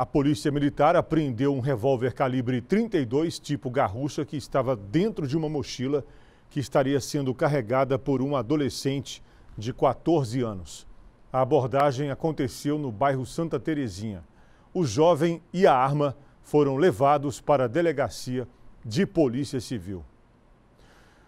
A polícia militar apreendeu um revólver calibre 32 tipo garrucha que estava dentro de uma mochila que estaria sendo carregada por um adolescente de 14 anos. A abordagem aconteceu no bairro Santa Terezinha. O jovem e a arma foram levados para a delegacia de Polícia Civil.